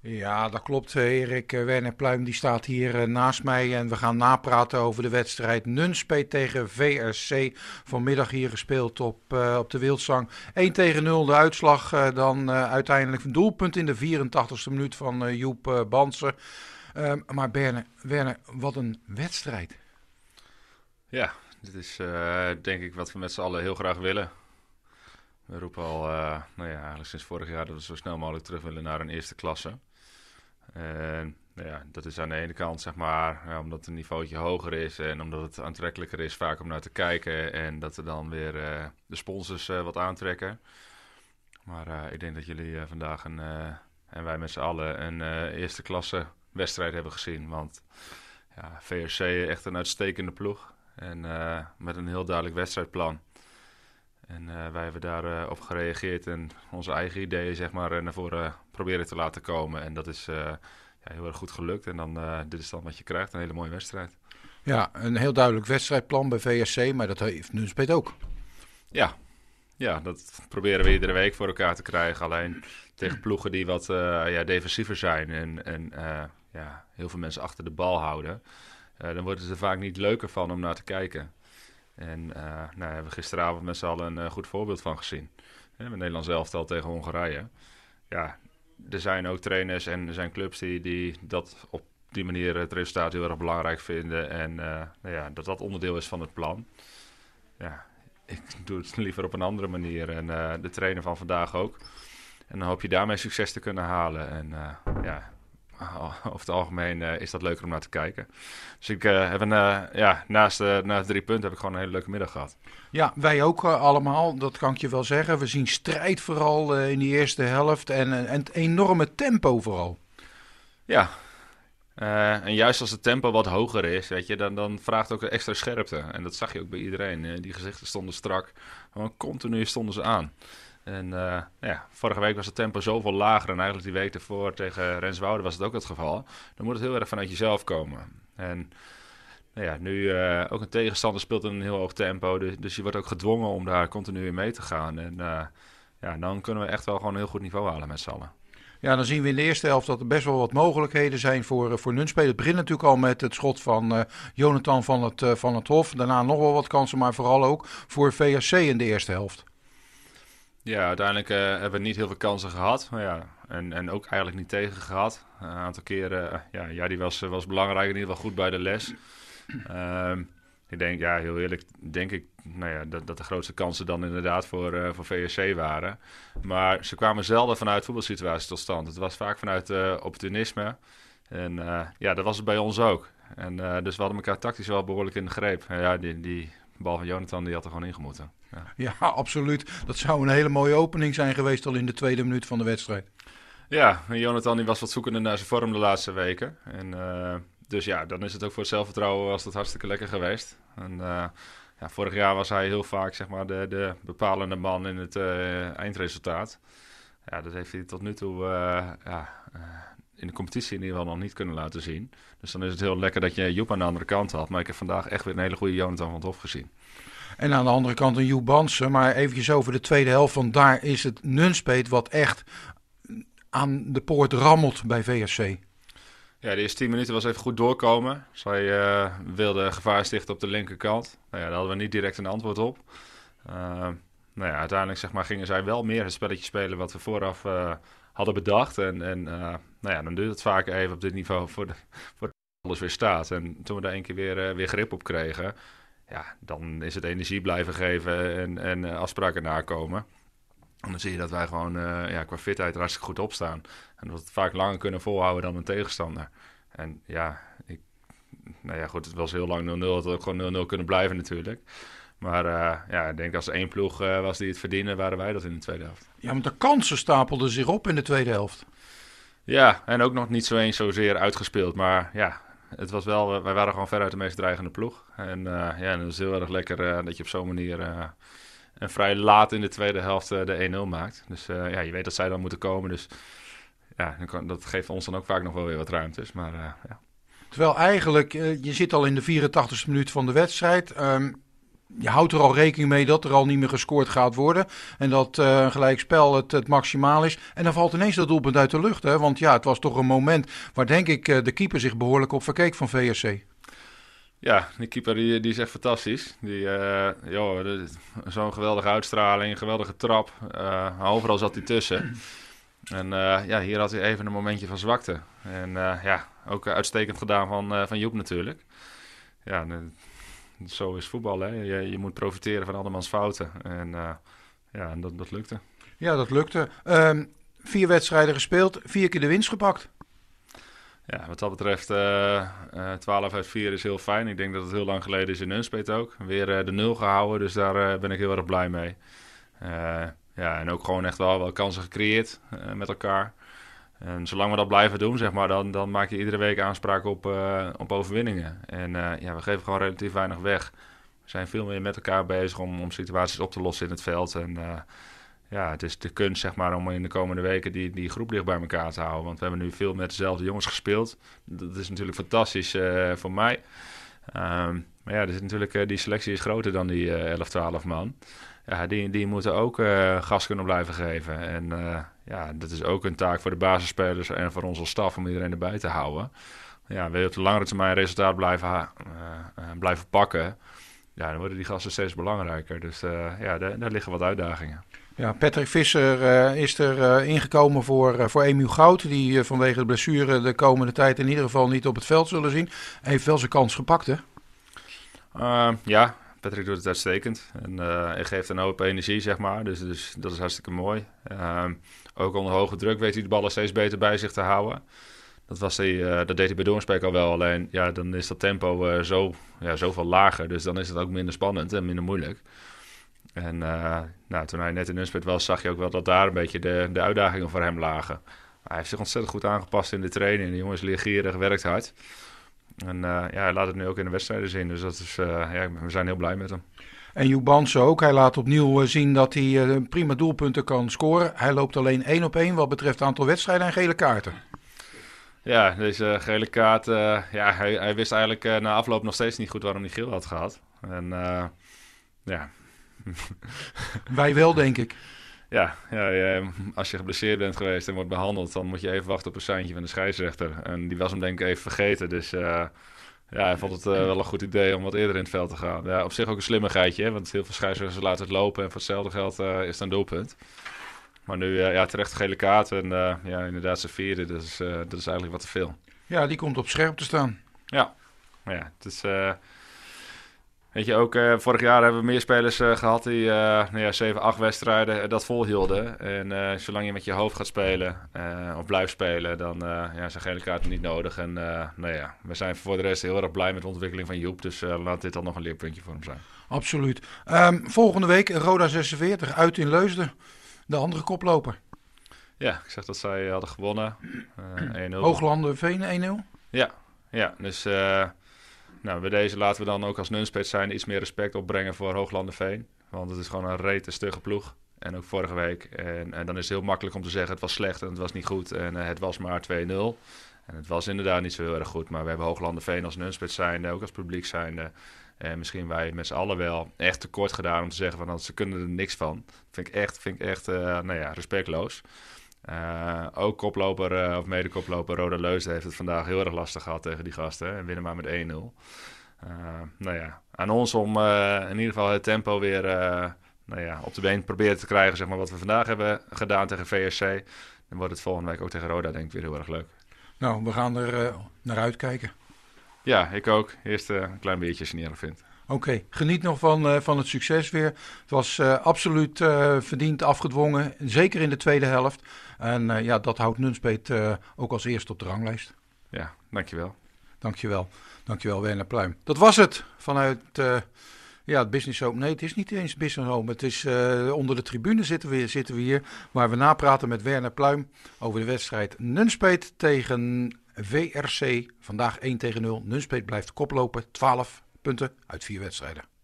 Ja, dat klopt. Eh, Erik eh, Werner Pluim die staat hier eh, naast mij. En we gaan napraten over de wedstrijd Nunspeet tegen VRC. Vanmiddag hier gespeeld op, op de Wildzang. 1 tegen 0 de uitslag. dan uiteindelijk een doelpunt in de 84ste minuut van Joep Bansen. Ehm, maar Berne, Werner, wat een wedstrijd. Ja, dit is denk ik wat we met z'n allen heel graag willen. We roepen al, nou ja, eigenlijk sinds vorig jaar dat we zo snel mogelijk terug willen naar een eerste klasse. En ehm, nou ja, dat is aan de ene kant, zeg maar, omdat het niveautje hoger is en omdat het aantrekkelijker is vaak om naar te kijken. En dat er dan weer eh, de sponsors eh, wat aantrekken. Maar eh, ik denk dat jullie vandaag een, en wij met z'n allen een eerste klasse wedstrijd hebben gezien. Want ja, VRC echt een uitstekende ploeg. En met een heel duidelijk wedstrijdplan. En eh, wij hebben daarop eh, op gereageerd en onze eigen ideeën zeg maar, eh, naar voren proberen te laten komen. En dat is ja, heel erg goed gelukt. En dan, dit is dan wat je krijgt, een hele mooie wedstrijd. Ja, een heel duidelijk wedstrijdplan bij VSC, maar dat heeft nu Nunspeet ook. Ja, ja, dat proberen we iedere week voor elkaar te krijgen. Alleen tegen ploegen die wat ja, defensiever zijn en, en ja, heel veel mensen achter de bal houden. dan wordt het er vaak niet leuker van om naar te kijken. En uh, nou, daar hebben we gisteravond met z'n allen een eh, goed voorbeeld van gezien. Met Nederland zelf tegen Hongarije. Ja, er zijn ook trainers en er zijn clubs die, die dat op die manier het resultaat heel erg belangrijk vinden. En eh, nou ja, dat dat onderdeel is van het plan. Ja, ik doe het liever op een andere manier. En de trainer van vandaag ook. En dan hoop je daarmee succes te kunnen halen. En ja, over het algemeen eh, is dat leuker om naar te kijken. Dus ik uh, heb een, eh, ja, naast, naast drie punten heb ik gewoon een hele leuke middag gehad. Ja, wij ook allemaal, dat kan ik je wel zeggen. We zien strijd vooral in die eerste helft en, en het enorme tempo vooral. Ja, en juist als het tempo wat hoger is, weet je, dan, dan vraagt ook extra scherpte. En dat zag je ook bij iedereen. die gezichten stonden strak, maar continu stonden ze aan. En eh, ja, vorige week was het tempo zoveel lager en eigenlijk die week ervoor tegen Renswoude was het ook het geval. Dan moet het heel erg vanuit jezelf komen. En nou ja, nu uh, ook een tegenstander speelt in een heel hoog tempo. Dus, dus, je wordt ook gedwongen om daar continu in mee te gaan. En eh, ja, dan kunnen we echt wel gewoon een heel goed niveau halen met z'n Ja, dan zien we in de eerste helft dat er best wel wat mogelijkheden zijn voor, voor Het begint natuurlijk al met het schot van Jonathan van het, van het Hof. Daarna nog wel wat kansen, maar vooral ook voor VSC in de eerste helft. Ja, uiteindelijk eh, hebben we niet heel veel kansen gehad. Maar ja, en, en ook eigenlijk niet tegen gehad. Een aantal keren, eh, ja, ja, die was, eh, was belangrijk. In ieder geval goed bij de les. Ehm, ik denk, ja, heel eerlijk, denk ik nou ja, dat, dat de grootste kansen dan inderdaad voor, uh, voor VSC waren. Maar ze kwamen zelden vanuit voetbalsituaties tot stand. Het was vaak vanuit opportunisme. En ja, dat was het bij ons ook. En dus we hadden elkaar tactisch wel behoorlijk in de greep. ja, die, die van Jonathan, die had er gewoon ingemoeten. Ja. ja, absoluut. Dat zou een hele mooie opening zijn geweest al in de tweede minuut van de wedstrijd. Ja, Jonathan die was wat zoekende naar zijn vorm de laatste weken. En, eh, dus ja, dan is het ook voor het zelfvertrouwen was dat hartstikke lekker geweest. En, eh, ja, vorig jaar was hij heel vaak zeg maar, de, de bepalende man in het eh, eindresultaat. Ja, dat heeft hij tot nu toe ja, in de competitie in ieder geval nog niet kunnen laten zien. Dus dan is het heel lekker dat je Joep aan de andere kant had. Maar ik heb vandaag echt weer een hele goede Jonathan van het Hof gezien. En aan de andere kant een Joep Bansen. Maar eventjes over de tweede helft. Want daar is het Nunspeet wat echt aan de poort rammelt bij VSC. Ja, de eerste 10 minuten was even goed doorkomen. Zij uh, wilde gevaar stichten op de linkerkant. Nou ja, daar hadden we niet direct een antwoord op. Uh, nou ja, uiteindelijk zeg maar, gingen zij wel meer het spelletje spelen wat we vooraf eh, hadden bedacht. En, en eh, nou ja, dan duurt het vaak even op dit niveau voor, de, voor alles weer staat. En toen we daar één keer weer, eh, weer grip op kregen, ja, dan is het energie blijven geven en, en eh, afspraken nakomen. En dan zie je dat wij gewoon ja, qua fitheid er hartstikke goed opstaan En dat we het vaak langer kunnen volhouden dan een tegenstander. En ja, ik, nou ja, goed, het was heel lang 0-0. Het had ook gewoon 0-0 kunnen blijven natuurlijk. Maar eh, ja, ik denk als er één ploeg eh, was die het verdiende, waren wij dat in de tweede helft. Ja, want de kansen stapelden zich op in de tweede helft. Ja, en ook nog niet zo eens zozeer uitgespeeld. Maar ja, het was wel, eh, wij waren gewoon veruit de meest dreigende ploeg. En ja, en het is heel erg lekker dat je op zo'n manier en vrij laat in de tweede helft de 1-0 maakt. Dus ja, je weet dat zij dan moeten komen. Dus ja, dat geeft ons dan ook vaak nog wel weer wat ruimtes. Dus, maar, ja. Terwijl eigenlijk, je zit al in de 84e minuut van de wedstrijd. Ehm, je houdt er al rekening mee dat er al niet meer gescoord gaat worden. En dat eh, een gelijkspel het, het maximaal is. En dan valt ineens dat doelpunt uit de lucht. Hè? Want ja, het was toch een moment waar denk ik eh, de keeper zich behoorlijk op verkeek van VSC. Ja, die keeper die, is echt fantastisch. Die, eh, zo'n geweldige uitstraling, geweldige trap. overal zat hij tussen. En ja, hier had hij even een momentje van zwakte. En ja, ook uitstekend gedaan van, van Joep natuurlijk. Ja, zo is voetbal. Hè? Je, je moet profiteren van andermans fouten. En eh, ja, en dat, dat lukte. Ja, dat lukte. Ehm, vier wedstrijden gespeeld, vier keer de winst gepakt. Ja, wat dat betreft, uh, uh, 12 uit 4 is heel fijn. Ik denk dat het heel lang geleden is in Unspeet ook. Weer eh, de nul gehouden, dus daar eh, ben ik heel erg blij mee. ja, en ook gewoon echt wel, wel kansen gecreëerd met elkaar. En zolang we dat blijven doen, zeg maar, dan, dan maak je iedere week aanspraak op, eh, op overwinningen. En eh, ja, we geven gewoon relatief weinig weg. We zijn veel meer met elkaar bezig om, om situaties op te lossen in het veld. En eh, ja, het is de kunst, zeg maar, om in de komende weken die, die groep dicht bij elkaar te houden. Want we hebben nu veel met dezelfde jongens gespeeld. Dat is natuurlijk fantastisch voor mij. Um, maar ja, dus natuurlijk, die selectie is groter dan die 11, 12 man. Ja, die, die moeten ook gas kunnen blijven geven. En ja, dat is ook een taak voor de basisspelers en voor onze staf om iedereen erbij te houden. Ja, wil je op de langere termijn resultaat blijven, eh, eh, blijven pakken, ja, dan worden die gasten steeds belangrijker. Dus eh, ja, daar, daar, liggen wat uitdagingen. Ja, Patrick Visser is er ingekomen voor, voor Emu Goud. Die vanwege de blessure de komende tijd in ieder geval niet op het veld zullen zien. Heeft wel zijn kans gepakt, hè? Ehm, ja, Patrick doet het uitstekend. En eh, geeft een hoop energie, zeg maar. Dus, dus dat is hartstikke mooi. Ehm, ook onder hoge druk weet hij de ballen steeds beter bij zich te houden. Dat, was hij, eh, dat deed hij bij Doornspek al wel. Alleen ja, dan is dat tempo eh, zo, ja, zoveel lager. Dus dan is het ook minder spannend en minder moeilijk. En nou, toen hij net in Unspet was, zag je ook wel dat daar een beetje de, de uitdagingen voor hem lagen. hij heeft zich ontzettend goed aangepast in de training. De jongens leergierig, werkt hard. En eh, ja, hij laat het nu ook in de wedstrijden zien. Dus dat is, eh, ja, we zijn heel blij met hem. En Jubanse ook. Hij laat opnieuw eh, zien dat hij prima doelpunten kan scoren. Hij loopt alleen één op één wat betreft aantal wedstrijden en gele kaarten. Ja, deze gele kaart. ja, hij, hij, wist eigenlijk na afloop nog steeds niet goed waarom hij geel had gehad. En ja. Wij wel, denk ik. Ja, ja, als je geblesseerd bent geweest en wordt behandeld, dan moet je even wachten op een seintje van de scheidsrechter. En die was hem denk ik even vergeten. Dus eh, ja, hij vond het eh, wel een goed idee om wat eerder in het veld te gaan. Ja, op zich ook een slimmigheidje, hè, want heel veel scheidsrechters laten het lopen. En voor hetzelfde geld eh, is het een doelpunt. Maar nu, ja, terecht gele kaart. En ja, inderdaad, zijn vierde. Dus dat is eigenlijk wat te veel. Ja, die komt op scherp te staan. Ja, ja het is... Weet je, ook eh, vorig jaar hebben we meer spelers eh, gehad die eh, nou ja, 7, 8 wedstrijden dat volhielden. En zolang je met je hoofd gaat spelen of blijft spelen, dan ja, zijn gele kaarten niet nodig. En nou ja, we zijn voor de rest heel erg blij met de ontwikkeling van Joep. Dus laat dit dan nog een leerpuntje voor hem zijn. Absoluut. Ehm, volgende week Roda 46 uit in Leusden. De andere koploper. Ja, ik zeg dat zij hadden gewonnen. Hooglanden Veen 1-0. Ja, ja, dus... Nou, bij deze laten we dan ook als Nunspeet zijn iets meer respect opbrengen voor Hooglandenveen, Want het is gewoon een rete stugge ploeg. En ook vorige week. En, dan is het heel makkelijk om te zeggen: het was slecht en het was niet goed. En eh, het was maar 2-0. En het was inderdaad niet zo heel erg goed. Maar we hebben Hooglandenveen als Nunspeet zijnde, ook als publiek zijnde. En misschien wij met z'n allen wel echt tekort gedaan om te zeggen: van nou, ze kunnen er niks van. Vind ik echt, vind ik echt eh, nou ja, respectloos. Uh, ook koploper eh, of medekoploper Roda Leusden heeft het vandaag heel erg lastig gehad tegen die gasten. En winnen maar met 1-0. Uh, eh, nou ja, aan ons om in ieder geval het tempo weer nou ja, op de been proberen te krijgen. Zeg maar, wat we vandaag hebben gedaan tegen VSC. Dan wordt het volgende week ook tegen Roda denk ik weer heel erg leuk. Nou, we gaan er naar uitkijken. Ja, ik ook. Eerst een klein beetje als je niet erg vindt. Oké, geniet nog van, eh, van het succes weer. Het was eh, absoluut uh, verdiend afgedwongen, zeker in de tweede helft. En ja, dat houdt Nunspeet ook als eerste op de ranglijst. Ja, dankjewel. Dankjewel, dankjewel Werner Pluim. Dat was het vanuit ja, het Business Home. Nee, het is niet eens Business Home. Het is onder de tribune zitten we, zitten we hier, waar we napraten met Werner Pluim over de wedstrijd Nunspeet tegen VRC. Vandaag 1 tegen 0. Nunspeet blijft koplopen, 12 punten uit vier wedstrijden.